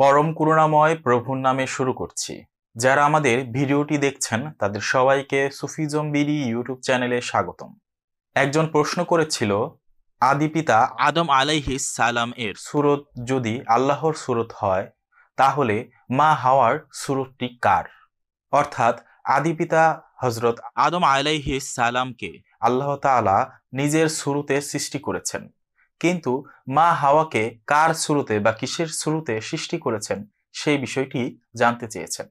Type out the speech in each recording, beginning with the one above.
পরম করুণাময় প্রভুর নামে শুরু করছি যারা আমাদের ভিডিওটি দেখছেন তাদের সবাইকে সুফিজম বিরি ইউটিউব চ্যানেলে স্বাগতম একজন প্রশ্ন করেছিল আদিপিতা আদম আলাইহি সালাম এর সুরত যদি আল্লাহর সুরত হয় তাহলে মা হাওয়ার সুরতটি কার অর্থাৎ আদিপিতা হজরত আদম আলাইহি সালামকে আল্লাহ তালা নিজের সুরতে সৃষ্টি করেছেন কিন্তু মা হাওয়াকে কার শুরুতে বা কিসের শুরুতে সৃষ্টি করেছেন সেই বিষয়টি জানতে চেয়েছেন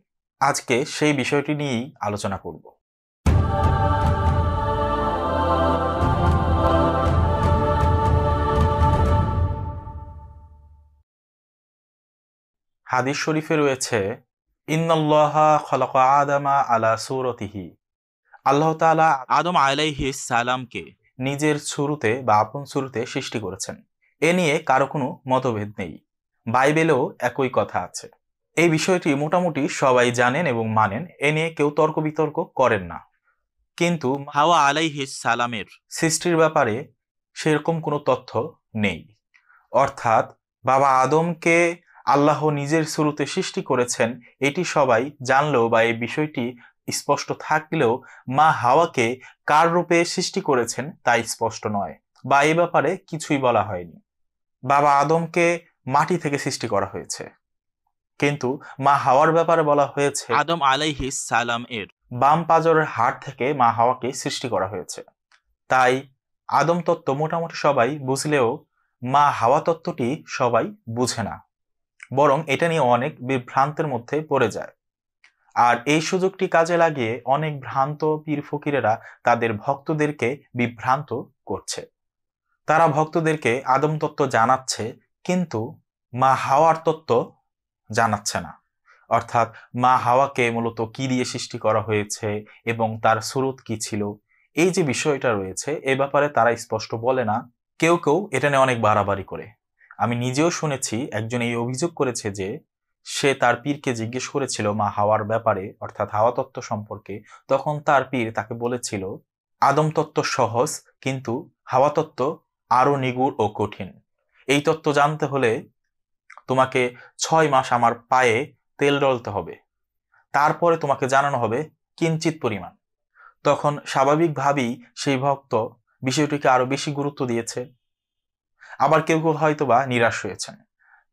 আজকে সেই বিষয়টি নিয়েই আলোচনা করব হাদিস শরীফে রয়েছে আলা সুরতিহি আল্লাহ তালা আদম আলাইহি সালামকে নিজের শুরুতে বা আপন শুরুতে সৃষ্টি করেছেন এ নিয়ে কারো কোনো মতভেদ নেই বাইবেলেও একই কথা আছে এই বিষয়টি মোটামুটি সবাই জানেন এবং মানেন এ নিয়ে কেউ তর্ক বিতর্ক করেন না কিন্তু হাওয়া আলাইহিস সালামের সৃষ্টির ব্যাপারে সেরকম কোনো তথ্য নেই অর্থাৎ বাবা আদমকে আল্লাহ নিজের শুরুতে সৃষ্টি করেছেন এটি সবাই জানলেও বা এই বিষয়টি স্পষ্ট থাকলেও মা হাওয়াকে কার রূপে সৃষ্টি করেছেন তাই স্পষ্ট নয় বা এ ব্যাপারে কিছুই বলা হয়নি বাবা আদমকে মাটি থেকে সৃষ্টি করা হয়েছে কিন্তু মা হাওয়ার ব্যাপারে বলা হয়েছে আদম আলাইহিস সালাম এর বাম পাজরের হাট থেকে মা হাওয়াকে সৃষ্টি করা হয়েছে তাই আদম তত্ত্ব মোটামুটি সবাই বুঝলেও মা হাওয়া তত্ত্বটি সবাই বুঝে না বরং এটা নিয়ে অনেক বিভ্রান্তের মধ্যে পড়ে যায় আর এই সুযোগটি কাজে লাগিয়ে অনেক ভ্রান্ত পীর ফকিরেরা তাদের ভক্তদেরকে বিভ্রান্ত করছে তারা ভক্তদেরকে আদম তত্ত্ব জানাচ্ছে কিন্তু মা হাওয়ার তত্ত্ব জানাচ্ছে না অর্থাৎ মা হাওয়াকে মূলত কি দিয়ে সৃষ্টি করা হয়েছে এবং তার স্রোত কি ছিল এই যে বিষয়টা রয়েছে এ ব্যাপারে তারা স্পষ্ট বলে না কেউ কেউ এটা নিয়ে অনেক বাড়াবাড়ি করে আমি নিজেও শুনেছি একজন এই অভিযোগ করেছে যে সে তার পীরকে জিজ্ঞেস করেছিল মা হাওয়ার ব্যাপারে অর্থাৎ হাওয়া তত্ত্ব সম্পর্কে তখন তার পীর তাকে বলেছিল আদম তত্ত্ব সহজ কিন্তু হাওয়া তত্ত্ব আরও নিগুড় ও কঠিন এই তত্ত্ব জানতে হলে তোমাকে ছয় মাস আমার পায়ে তেল ডলতে হবে তারপরে তোমাকে জানানো হবে কিঞ্চিত পরিমাণ তখন স্বাভাবিকভাবেই সেই ভক্ত বিষয়টিকে আরও বেশি গুরুত্ব দিয়েছে আবার কেউ কেউ হয়তোবা নিরাশ হয়েছেন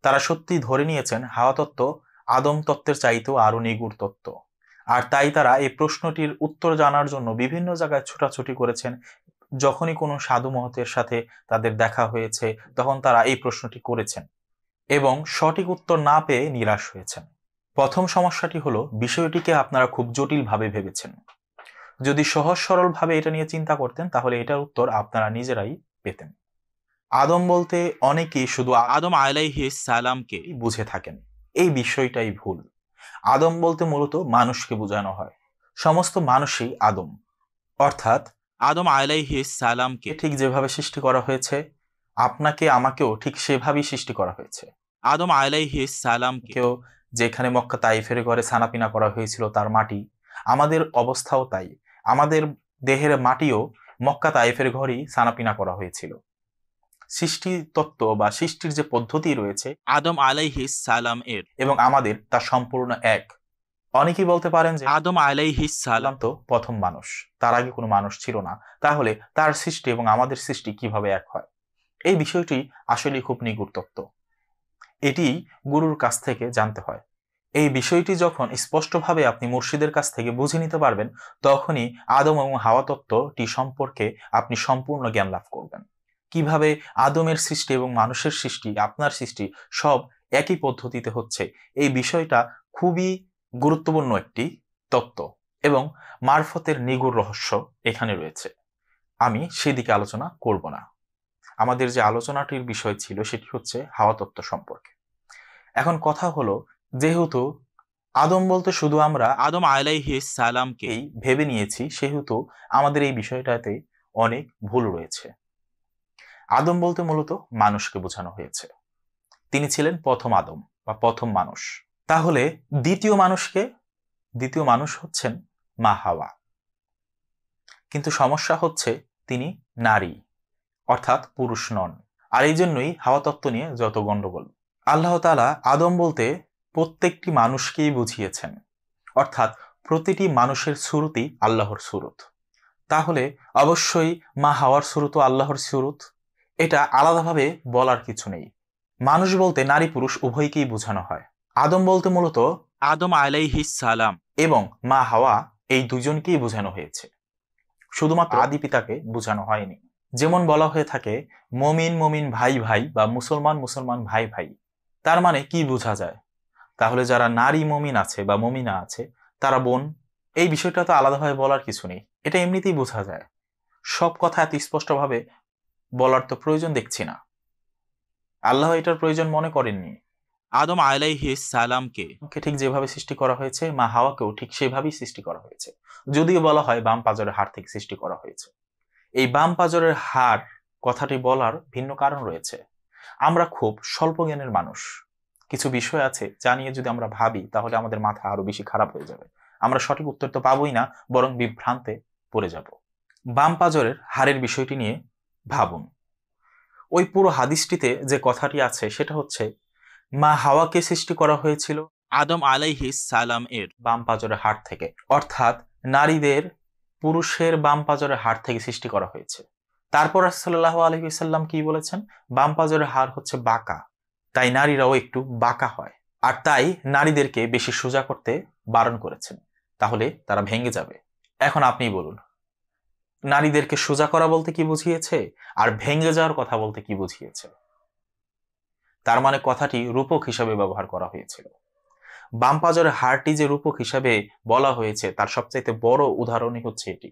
তারা সত্যি ধরে নিয়েছেন হাওয়া তত্ত্ব আদম তত্ত্বের চাইতেও আরও নিগুড় তত্ত্ব আর তাই তারা এই প্রশ্নটির উত্তর জানার জন্য বিভিন্ন জায়গায় ছোটাছুটি করেছেন যখনই কোনো সাধু মহতের সাথে তাদের দেখা হয়েছে তখন তারা এই প্রশ্নটি করেছেন এবং সঠিক উত্তর না পেয়ে নিরাশ হয়েছেন প্রথম সমস্যাটি হলো বিষয়টিকে আপনারা খুব জটিলভাবে ভেবেছেন যদি সহজ সরলভাবে এটা নিয়ে চিন্তা করতেন তাহলে এটার উত্তর আপনারা নিজেরাই পেতেন আদম বলতে অনেকে শুধু আদম আলাইহি সালামকে বুঝে থাকেন এই বিষয়টাই ভুল আদম বলতে মূলত মানুষকে বোঝানো হয় সমস্ত মানুষই আদম অর্থাৎ আদম আলাইহি সালামকে ঠিক যেভাবে সৃষ্টি করা হয়েছে আপনাকে আমাকেও ঠিক সেভাবেই সৃষ্টি করা হয়েছে আদম আলাইহি সালামকেও যেখানে মক্কা ফেরে ঘরে সানাপিনা করা হয়েছিল তার মাটি আমাদের অবস্থাও তাই আমাদের দেহের মাটিও মক্কা তাইফের ঘরেই সানাপিনা করা হয়েছিল সৃষ্টি তত্ত্ব বা সৃষ্টির যে পদ্ধতি রয়েছে আদম আলাইহিস সালাম এর এবং আমাদের তা সম্পূর্ণ এক অনেকেই বলতে পারেন যে আদম আলাইহিস সালাম তো প্রথম মানুষ তার আগে কোনো মানুষ ছিল না তাহলে তার সৃষ্টি এবং আমাদের সৃষ্টি কিভাবে এক হয় এই বিষয়টি আসলে খুব নিগুড় তত্ত্ব এটি গুরুর কাছ থেকে জানতে হয় এই বিষয়টি যখন স্পষ্টভাবে আপনি মুর্শিদের কাছ থেকে বুঝে নিতে পারবেন তখনই আদম এবং হাওয়া তত্ত্বটি সম্পর্কে আপনি সম্পূর্ণ জ্ঞান লাভ করবেন কিভাবে আদমের সৃষ্টি এবং মানুষের সৃষ্টি আপনার সৃষ্টি সব একই পদ্ধতিতে হচ্ছে এই বিষয়টা খুবই গুরুত্বপূর্ণ একটি তত্ত্ব এবং মারফতের নিগুর রহস্য এখানে রয়েছে আমি সেদিকে আলোচনা করব না আমাদের যে আলোচনাটির বিষয় ছিল সেটি হচ্ছে হাওয়া তত্ত্ব সম্পর্কে এখন কথা হলো যেহেতু আদম বলতে শুধু আমরা আদম আলাইহি সালামকেই ভেবে নিয়েছি সেহেতু আমাদের এই বিষয়টাতে অনেক ভুল রয়েছে আদম বলতে মূলত মানুষকে বোঝানো হয়েছে তিনি ছিলেন প্রথম আদম বা প্রথম মানুষ তাহলে দ্বিতীয় মানুষকে দ্বিতীয় মানুষ হচ্ছেন মা হাওয়া কিন্তু সমস্যা হচ্ছে তিনি নারী অর্থাৎ পুরুষ নন আর এই জন্যই হাওয়া তত্ত্ব নিয়ে যত গণ্ডগোল আল্লাহ তালা আদম বলতে প্রত্যেকটি মানুষকেই বুঝিয়েছেন অর্থাৎ প্রতিটি মানুষের সুরতই আল্লাহর সুরত তাহলে অবশ্যই মা হাওয়ার সুরতও আল্লাহর সুরত এটা আলাদাভাবে বলার কিছু নেই মানুষ বলতে নারী পুরুষ উভয়কেই বোঝানো হয় আদম বলতে মূলত আদম আলাইহিস সালাম এবং মা হাওয়া এই দুজনকেই বোঝানো হয়েছে শুধুমাত্র আদি পিতাকে বোঝানো হয়নি যেমন বলা হয়ে থাকে মমিন মমিন ভাই ভাই বা মুসলমান মুসলমান ভাই ভাই তার মানে কি বোঝা যায় তাহলে যারা নারী মমিন আছে বা মমিনা আছে তারা বোন এই বিষয়টা তো আলাদাভাবে বলার কিছু নেই এটা এমনিতেই বোঝা যায় সব কথা এত স্পষ্টভাবে বলার তো প্রয়োজন দেখছি না আল্লাহ এটার প্রয়োজন মনে করেননি আদম আলাইহি সালামকে ঠিক যেভাবে সৃষ্টি করা হয়েছে মা হাওয়াকেও ঠিক সেভাবেই সৃষ্টি করা হয়েছে যদিও বলা হয় বাম পাজরের হাড় থেকে সৃষ্টি করা হয়েছে এই বাম পাজরের হার কথাটি বলার ভিন্ন কারণ রয়েছে আমরা খুব স্বল্প জ্ঞানের মানুষ কিছু বিষয় আছে যা নিয়ে যদি আমরা ভাবি তাহলে আমাদের মাথা আরো বেশি খারাপ হয়ে যাবে আমরা সঠিক উত্তর তো পাবোই না বরং বিভ্রান্তে পড়ে যাব বাম পাজরের হাড়ের বিষয়টি নিয়ে ভাবুন ওই পুরো হাদিসটিতে যে কথাটি আছে সেটা হচ্ছে মা হাওয়াকে সৃষ্টি করা হয়েছিল আদম আলাইহি সালাম এর বাম পাজরের হাট থেকে অর্থাৎ নারীদের পুরুষের বাম পাজরের হাট থেকে সৃষ্টি করা হয়েছে তারপর সাল্লাহ আলহিসাল্লাম কি বলেছেন বাম পাজরের হার হচ্ছে বাঁকা তাই নারীরাও একটু বাঁকা হয় আর তাই নারীদেরকে বেশি সোজা করতে বারণ করেছেন তাহলে তারা ভেঙে যাবে এখন আপনি বলুন নারীদেরকে সোজা করা বলতে কি বুঝিয়েছে আর ভেঙে যাওয়ার কথা বলতে কি বুঝিয়েছে তার মানে কথাটি রূপক হিসাবে ব্যবহার করা হয়েছিল বামপাজরের হারটি যে রূপক হিসাবে বলা হয়েছে তার সবচাইতে বড় উদাহরণই হচ্ছে এটি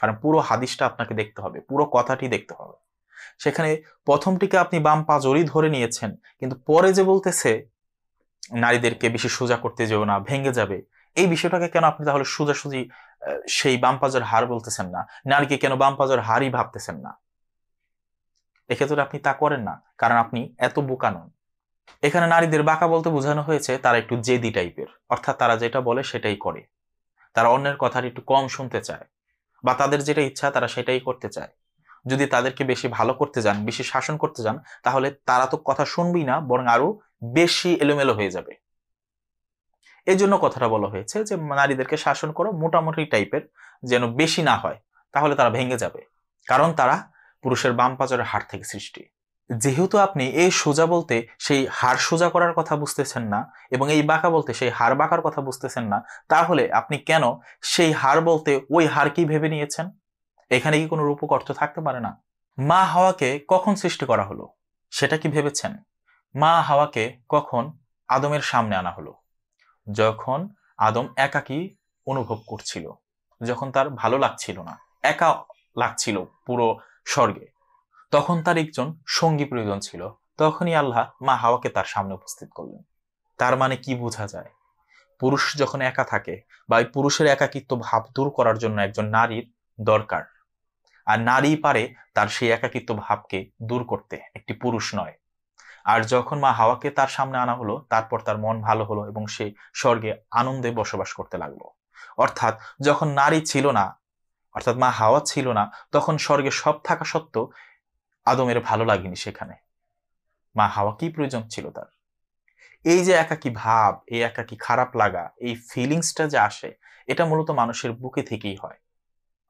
কারণ পুরো হাদিসটা আপনাকে দেখতে হবে পুরো কথাটি দেখতে হবে সেখানে প্রথমটিকে আপনি বাম পাজরই ধরে নিয়েছেন কিন্তু পরে যে বলতেছে নারীদেরকে বেশি সোজা করতে যেও না ভেঙে যাবে এই বিষয়টাকে কেন আপনি তাহলে সোজাসুজি সেই বামপাজার হার বলতেছেন না নারীকে কেন বামপাজার হারই ভাবতেছেন না এক্ষেত্রে আপনি তা করেন না কারণ আপনি এত বোকা নন এখানে নারীদের বাঁকা বলতে বোঝানো হয়েছে তারা একটু জেদি টাইপের অর্থাৎ তারা যেটা বলে সেটাই করে তারা অন্যের কথার একটু কম শুনতে চায় বা তাদের যেটা ইচ্ছা তারা সেটাই করতে চায় যদি তাদেরকে বেশি ভালো করতে যান বেশি শাসন করতে যান তাহলে তারা তো কথা শুনবেই না বরং আরো বেশি এলোমেলো হয়ে যাবে এই জন্য কথাটা বলা হয়েছে যে নারীদেরকে শাসন করো মোটামুটি টাইপের যেন বেশি না হয় তাহলে তারা ভেঙে যাবে কারণ তারা পুরুষের বাম পাচারের হার থেকে সৃষ্টি যেহেতু আপনি এই সোজা বলতে সেই হার সোজা করার কথা বুঝতেছেন না এবং এই বাঁকা বলতে সেই হার বাঁকার কথা বুঝতেছেন না তাহলে আপনি কেন সেই হার বলতে ওই হার কি ভেবে নিয়েছেন এখানে কি কোনো রূপক অর্থ থাকতে পারে না মা হাওয়াকে কখন সৃষ্টি করা হলো সেটা কি ভেবেছেন মা হাওয়াকে কখন আদমের সামনে আনা হলো যখন আদম একাকী অনুভব করছিল যখন তার ভালো লাগছিল না একা লাগছিল পুরো স্বর্গে তখন তার একজন সঙ্গী প্রয়োজন ছিল তখনই আল্লাহ মা হাওয়াকে তার সামনে উপস্থিত করলেন তার মানে কি বোঝা যায় পুরুষ যখন একা থাকে বা পুরুষের একাকিত্ব ভাব দূর করার জন্য একজন নারীর দরকার আর নারী পারে তার সেই একাকিত্ব ভাবকে দূর করতে একটি পুরুষ নয় আর যখন মা হাওয়াকে তার সামনে আনা হলো তারপর তার মন ভালো হলো এবং সে স্বর্গে আনন্দে বসবাস করতে লাগলো অর্থাৎ যখন নারী ছিল না অর্থাৎ মা হাওয়া ছিল না তখন স্বর্গে সব থাকা সত্ত্বেও আদমের ভালো লাগেনি সেখানে মা হাওয়া কি প্রয়োজন ছিল তার এই যে একাকি ভাব এই একাকি খারাপ লাগা এই ফিলিংসটা যে আসে এটা মূলত মানুষের বুকে থেকেই হয়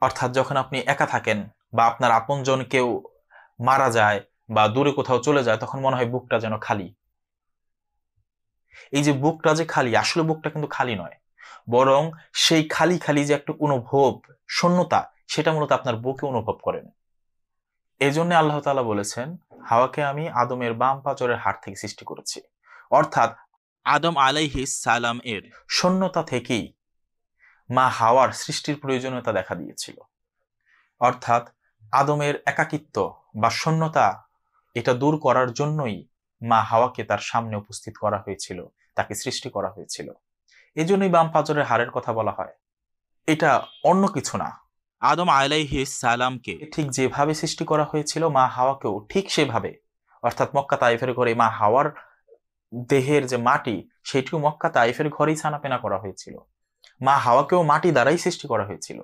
অর্থাৎ যখন আপনি একা থাকেন বা আপনার আপন কেউ মারা যায় বা দূরে কোথাও চলে যায় তখন মনে হয় বুকটা যেন খালি এই যে বুকটা যে খালি আসলে বুকটা কিন্তু খালি নয় বরং সেই খালি খালি যে একটা অনুভব শূন্যতা সেটা মূলত আপনার বুকে অনুভব করেন এই জন্য আল্লাহ তালা বলেছেন হাওয়াকে আমি আদমের বাম পাচরের হাট থেকে সৃষ্টি করেছি অর্থাৎ আদম আলাইহি সালাম এর শূন্যতা থেকেই মা হাওয়ার সৃষ্টির প্রয়োজনীয়তা দেখা দিয়েছিল অর্থাৎ আদমের একাকিত্ব বা শূন্যতা এটা দূর করার জন্যই মা হাওয়াকে তার সামনে উপস্থিত করা হয়েছিল তাকে সৃষ্টি করা হয়েছিল এই জন্যই বাম পাজরের হারের কথা বলা হয় এটা অন্য কিছু না আদম সালামকে ঠিক যেভাবে সৃষ্টি করা হয়েছিল মা হাওয়াকেও ঠিক সেভাবে অর্থাৎ মক্কা তাইফের ঘরে মা হাওয়ার দেহের যে মাটি সেটিও মক্কা তাইফের ঘরেই ছানাপেনা করা হয়েছিল মা হাওয়াকেও মাটি দ্বারাই সৃষ্টি করা হয়েছিল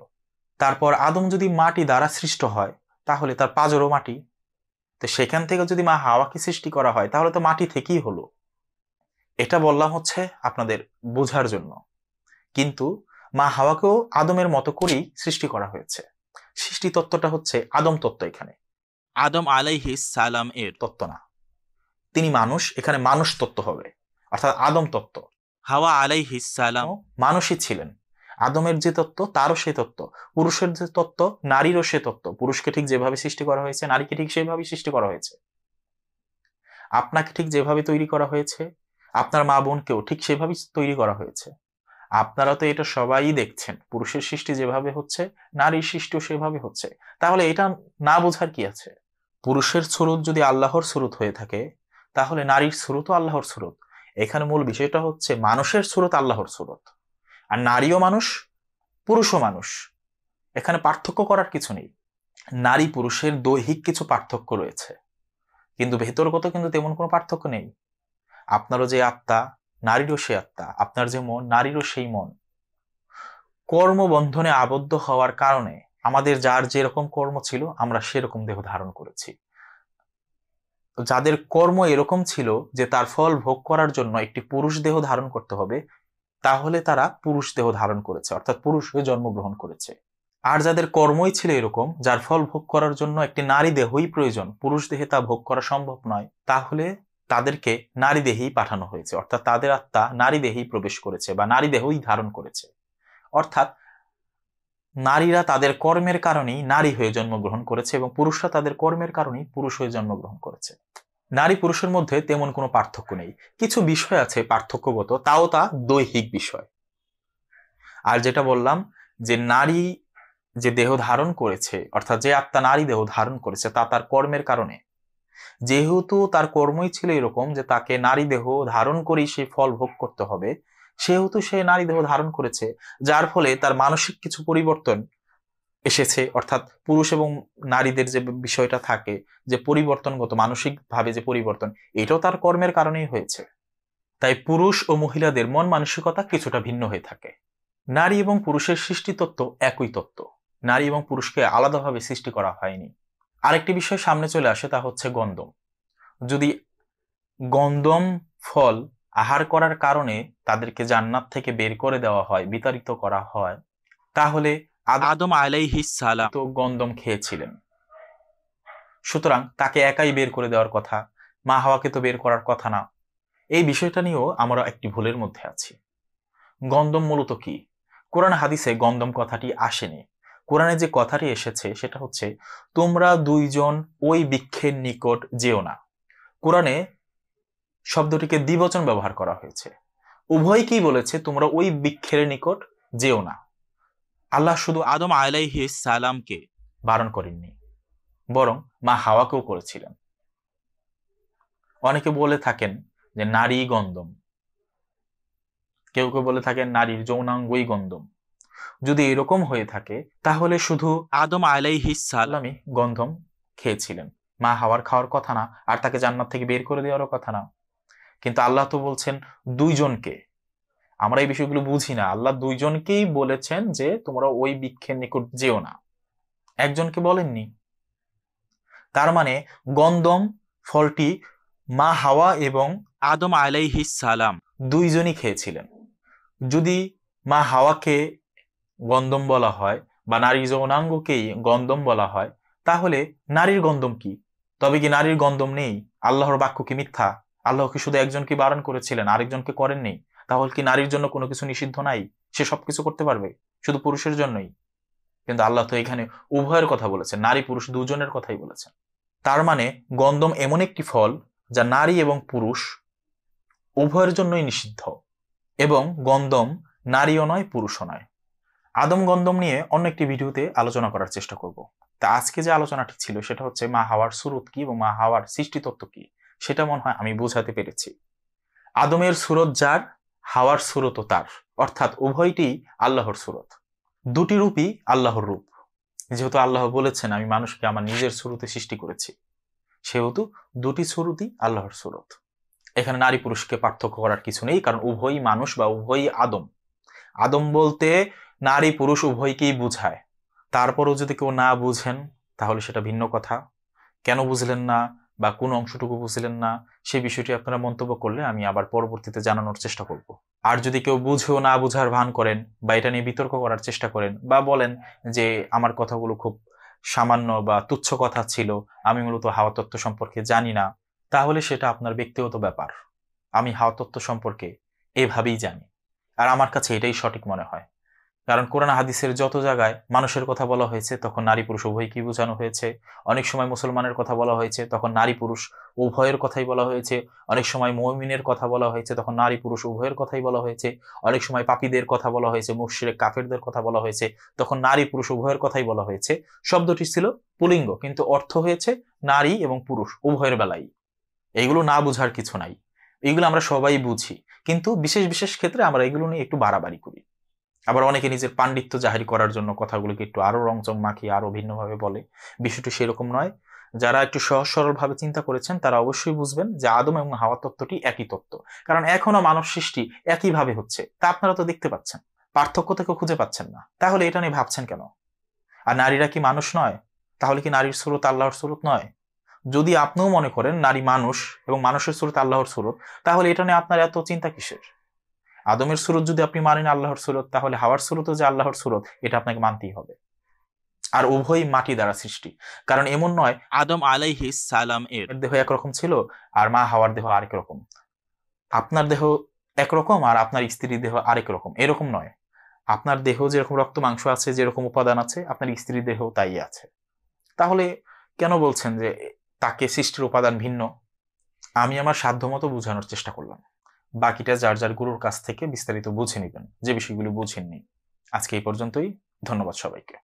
তারপর আদম যদি মাটি দ্বারা সৃষ্ট হয় তাহলে তার পাজরও মাটি তো সেখান থেকে যদি মা হাওয়াকে সৃষ্টি করা হয় তাহলে তো মাটি থেকেই হলো এটা বললাম হচ্ছে আপনাদের বোঝার জন্য কিন্তু মা হাওয়াকেও আদমের মতো করেই সৃষ্টি করা হয়েছে সৃষ্টি তত্ত্বটা হচ্ছে আদম তত্ত্ব এখানে আদম আলাইহি সালাম এর তত্ত্ব না তিনি মানুষ এখানে মানুষ তত্ত্ব হবে অর্থাৎ আদম তত্ত্ব হাওয়া আলাইহি সালাম মানুষই ছিলেন আদমের যে তত্ত্ব তারও সে তত্ত্ব পুরুষের যে তত্ত্ব নারীরও সে তত্ত্ব পুরুষকে ঠিক যেভাবে সৃষ্টি করা হয়েছে নারীকে ঠিক সেভাবে সৃষ্টি করা হয়েছে আপনাকে ঠিক যেভাবে তৈরি করা হয়েছে আপনার মা বোনকেও ঠিক সেভাবে তৈরি করা হয়েছে আপনারা তো এটা সবাই দেখছেন পুরুষের সৃষ্টি যেভাবে হচ্ছে নারীর সৃষ্টিও সেভাবে হচ্ছে তাহলে এটা না বোঝার কি আছে পুরুষের স্রোত যদি আল্লাহর স্রোত হয়ে থাকে তাহলে নারীর স্রোতও আল্লাহর স্রোত এখানে মূল বিষয়টা হচ্ছে মানুষের স্রোত আল্লাহর স্রোত আর নারীও মানুষ পুরুষও মানুষ এখানে পার্থক্য করার কিছু নেই নারী পুরুষের দৈহিক কিছু পার্থক্য রয়েছে কিন্তু ভেতরগত কিন্তু তেমন কোনো পার্থক্য নেই আপনারও যে আত্মা নারীরও সে আত্মা আপনার যে মন নারীরও সেই মন কর্মবন্ধনে আবদ্ধ হওয়ার কারণে আমাদের যার যেরকম কর্ম ছিল আমরা সেরকম দেহ ধারণ করেছি যাদের কর্ম এরকম ছিল যে তার ফল ভোগ করার জন্য একটি পুরুষ দেহ ধারণ করতে হবে তাহলে তারা পুরুষ দেহ ধারণ করেছে অর্থাৎ পুরুষ হয়ে জন্মগ্রহণ করেছে আর যাদের কর্মই ছিল এরকম যার ফল ভোগ করার জন্য একটি নারী দেহই প্রয়োজন পুরুষ দেহে তা ভোগ করা সম্ভব নয় তাহলে তাদেরকে নারী দেহেই পাঠানো হয়েছে অর্থাৎ তাদের আত্মা নারী দেহেই প্রবেশ করেছে বা নারী দেহই ধারণ করেছে অর্থাৎ নারীরা তাদের কর্মের কারণেই নারী হয়ে জন্মগ্রহণ করেছে এবং পুরুষরা তাদের কর্মের কারণেই পুরুষ হয়ে জন্মগ্রহণ করেছে নারী পুরুষের মধ্যে তেমন কোনো পার্থক্য নেই কিছু বিষয় আছে পার্থক্যগত তাও তা দৈহিক বিষয় আর যেটা বললাম যে নারী যে দেহ ধারণ করেছে অর্থাৎ যে আত্মা নারী দেহ ধারণ করেছে তা তার কর্মের কারণে যেহেতু তার কর্মই ছিল এরকম যে তাকে নারী দেহ ধারণ করেই সেই ফল ভোগ করতে হবে সেহেতু সে নারী দেহ ধারণ করেছে যার ফলে তার মানসিক কিছু পরিবর্তন এসেছে অর্থাৎ পুরুষ এবং নারীদের যে বিষয়টা থাকে যে পরিবর্তনগত মানসিকভাবে যে পরিবর্তন এটাও তার কর্মের কারণেই হয়েছে তাই পুরুষ ও মহিলাদের মন মানসিকতা কিছুটা ভিন্ন হয়ে থাকে নারী এবং পুরুষের সৃষ্টি তত্ত্ব একই তত্ত্ব নারী এবং পুরুষকে আলাদাভাবে সৃষ্টি করা হয়নি আরেকটি বিষয় সামনে চলে আসে তা হচ্ছে গন্দম যদি গন্দম ফল আহার করার কারণে তাদেরকে জান্নাত থেকে বের করে দেওয়া হয় বিতাড়িত করা হয় তাহলে আদম সালাম তো গন্দম খেয়েছিলেন সুতরাং তাকে একাই বের করে দেওয়ার কথা মা হাওয়াকে তো বের করার কথা না এই বিষয়টা নিয়েও আমরা একটি ভুলের মধ্যে আছি গন্দম মূলত কি কোরআন হাদিসে গন্দম কথাটি আসেনি কোরআনে যে কথাটি এসেছে সেটা হচ্ছে তোমরা দুইজন ওই বৃক্ষের নিকট যেও না কোরআনে শব্দটিকে দ্বিবচন ব্যবহার করা হয়েছে উভয় কি বলেছে তোমরা ওই বৃক্ষের নিকট যেও না আল্লাহ শুধু আদম আলাইহি সালামকে বারণ করেননি বরং মা হাওয়াকেও করেছিলেন অনেকে বলে থাকেন যে নারী গন্ধম কেউ কেউ বলে থাকেন নারীর যৌনাঙ্গই গন্ধম যদি এরকম হয়ে থাকে তাহলে শুধু আদম আলাইহি সালামই গন্ধম খেয়েছিলেন মা হাওয়ার খাওয়ার কথা না আর তাকে জান্নাত থেকে বের করে দেওয়ারও কথা না কিন্তু আল্লাহ তো বলছেন দুইজনকে আমরা এই বিষয়গুলো বুঝি না আল্লাহ দুইজনকেই বলেছেন যে তোমরা ওই বৃক্ষের নিকট যেও না একজনকে বলেননি তার মানে গন্দম ফলটি মা হাওয়া এবং আদম আলাইহিস সালাম দুইজনই খেয়েছিলেন যদি মা হাওয়াকে গন্দম বলা হয় বা নারী যৌনাঙ্গকেই গন্দম বলা হয় তাহলে নারীর গন্দম কি তবে কি নারীর গন্দম নেই আল্লাহর বাক্য কি মিথ্যা আল্লাহকে শুধু একজনকে বারণ করেছিলেন আরেকজনকে করেননি তাহলে কি নারীর জন্য কোনো কিছু নিষিদ্ধ নাই সে সব কিছু করতে পারবে শুধু পুরুষের জন্যই কিন্তু আল্লাহ তো এখানে উভয়ের কথা বলেছেন নারী পুরুষ দুজনের কথাই বলেছেন তার মানে গন্দম এমন একটি ফল যা নারী এবং পুরুষ উভয়ের জন্যই নিষিদ্ধ এবং গন্দম নারীও নয় পুরুষও নয় আদম গন্দম নিয়ে অন্য একটি ভিডিওতে আলোচনা করার চেষ্টা করব তা আজকে যে আলোচনাটি ছিল সেটা হচ্ছে মা হাওয়ার সুরত কি এবং মা হাওয়ার সৃষ্টিতত্ত্ব কি সেটা মনে হয় আমি বোঝাতে পেরেছি আদমের সুরত যার হাওয়ার ও তার অর্থাৎ উভয়টি আল্লাহর সুরত দুটি রূপই আল্লাহর রূপ যেহেতু আল্লাহ বলেছেন আমি মানুষকে আমার নিজের সুরতে সৃষ্টি করেছি সেহেতু দুটি সুরতই আল্লাহর সুরত এখানে নারী পুরুষকে পার্থক্য করার কিছু নেই কারণ উভয়ই মানুষ বা উভয়ই আদম আদম বলতে নারী পুরুষ উভয়কেই বুঝায় তারপরও যদি কেউ না বুঝেন তাহলে সেটা ভিন্ন কথা কেন বুঝলেন না বা কোন অংশটুকু বুঝলেন না সেই বিষয়টি আপনারা মন্তব্য করলে আমি আবার পরবর্তীতে জানানোর চেষ্টা করব আর যদি কেউ বুঝেও না বুঝার ভান করেন বা এটা নিয়ে বিতর্ক করার চেষ্টা করেন বা বলেন যে আমার কথাগুলো খুব সামান্য বা তুচ্ছ কথা ছিল আমি মূলত হাওয়া তত্ত্ব সম্পর্কে জানি না তাহলে সেটা আপনার ব্যক্তিগত ব্যাপার আমি হাওয়া তত্ত্ব সম্পর্কে এভাবেই জানি আর আমার কাছে এটাই সঠিক মনে হয় কারণ কোরআন হাদিসের যত জায়গায় মানুষের কথা বলা হয়েছে তখন নারী পুরুষ উভয় কি বোঝানো হয়েছে অনেক সময় মুসলমানের কথা বলা হয়েছে তখন নারী পুরুষ উভয়ের কথাই বলা হয়েছে অনেক সময় মৌমিনের কথা বলা হয়েছে তখন নারী পুরুষ উভয়ের কথাই বলা হয়েছে অনেক সময় পাপীদের কথা বলা হয়েছে মুশরে কাফেরদের কথা বলা হয়েছে তখন নারী পুরুষ উভয়ের কথাই বলা হয়েছে শব্দটি ছিল পুলিঙ্গ কিন্তু অর্থ হয়েছে নারী এবং পুরুষ উভয়ের বেলায় এইগুলো না বুঝার কিছু নাই এগুলো আমরা সবাই বুঝি কিন্তু বিশেষ বিশেষ ক্ষেত্রে আমরা এগুলো নিয়ে একটু বাড়াবাড়ি করি আবার অনেকে নিজের পাণ্ডিত্য জাহির করার জন্য কথাগুলোকে একটু আরও রংচং মাখিয়ে আরও ভিন্নভাবে বলে বিষয়টি সেরকম নয় যারা একটু সহজ সরলভাবে চিন্তা করেছেন তারা অবশ্যই বুঝবেন যে আদম এবং হাওয়া তত্ত্বটি একই তত্ত্ব কারণ এখনও মানব সৃষ্টি একইভাবে হচ্ছে তা আপনারা তো দেখতে পাচ্ছেন পার্থক্য থেকে খুঁজে পাচ্ছেন না তাহলে এটা নিয়ে ভাবছেন কেন আর নারীরা কি মানুষ নয় তাহলে কি নারীর স্রোত আল্লাহর স্রোত নয় যদি আপনিও মনে করেন নারী মানুষ এবং মানুষের স্রোত আল্লাহর স্রোত তাহলে এটা নিয়ে আপনার এত চিন্তা কিসের আদমের সুরত যদি আপনি মানেন আল্লাহর সুরত তাহলে হাওয়ার সুরতও যে আল্লাহর সুরত এটা আপনাকে মানতেই হবে আর উভয় মাটি দ্বারা সৃষ্টি কারণ এমন নয় আদম আলাইহি সালাম এর দেহ একরকম ছিল আর মা হাওয়ার দেহ আরেক রকম আপনার দেহ একরকম আর আপনার স্ত্রীর দেহ আরেক রকম এরকম নয় আপনার দেহ যেরকম রক্ত মাংস আছে যেরকম উপাদান আছে আপনার স্ত্রীর দেহ তাই আছে তাহলে কেন বলছেন যে তাকে সৃষ্টির উপাদান ভিন্ন আমি আমার সাধ্যমতো বোঝানোর চেষ্টা করলাম বাকিটা যার যার গুরুর কাছ থেকে বিস্তারিত বুঝে নেবেন যে বিষয়গুলো বুঝেননি আজকে এই পর্যন্তই ধন্যবাদ সবাইকে